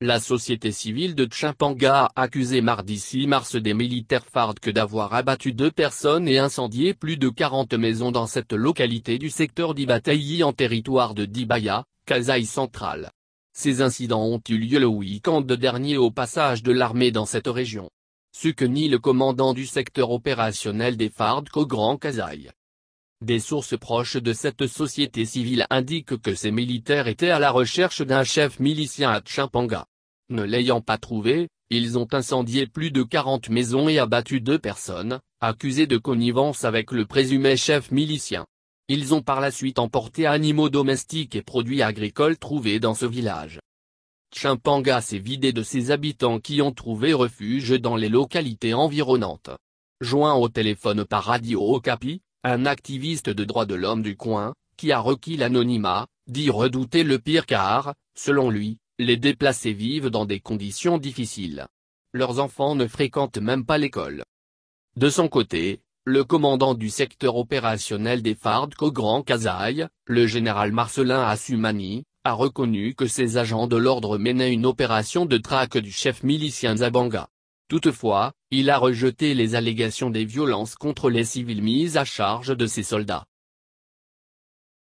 La société civile de Tchimpanga a accusé mardi 6 mars des militaires que d'avoir abattu deux personnes et incendié plus de 40 maisons dans cette localité du secteur d'Ibatayi en territoire de Dibaya, Kazaï central. Ces incidents ont eu lieu le week-end dernier au passage de l'armée dans cette région. Ce que ni le commandant du secteur opérationnel des Fards au Grand Kazaï, des sources proches de cette société civile indiquent que ces militaires étaient à la recherche d'un chef milicien à Tchimpanga. Ne l'ayant pas trouvé, ils ont incendié plus de 40 maisons et abattu deux personnes, accusées de connivence avec le présumé chef milicien. Ils ont par la suite emporté animaux domestiques et produits agricoles trouvés dans ce village. Chimpanga s'est vidé de ses habitants qui ont trouvé refuge dans les localités environnantes. Joint au téléphone par Radio Okapi, un activiste de droits de l'homme du coin, qui a requis l'anonymat, dit redouter le pire car, selon lui, les déplacés vivent dans des conditions difficiles. Leurs enfants ne fréquentent même pas l'école. De son côté, le commandant du secteur opérationnel des fardes au Grand Kazaï, le général Marcelin Assumani, a reconnu que ses agents de l'ordre menaient une opération de traque du chef milicien Zabanga. Toutefois, il a rejeté les allégations des violences contre les civils mises à charge de ses soldats.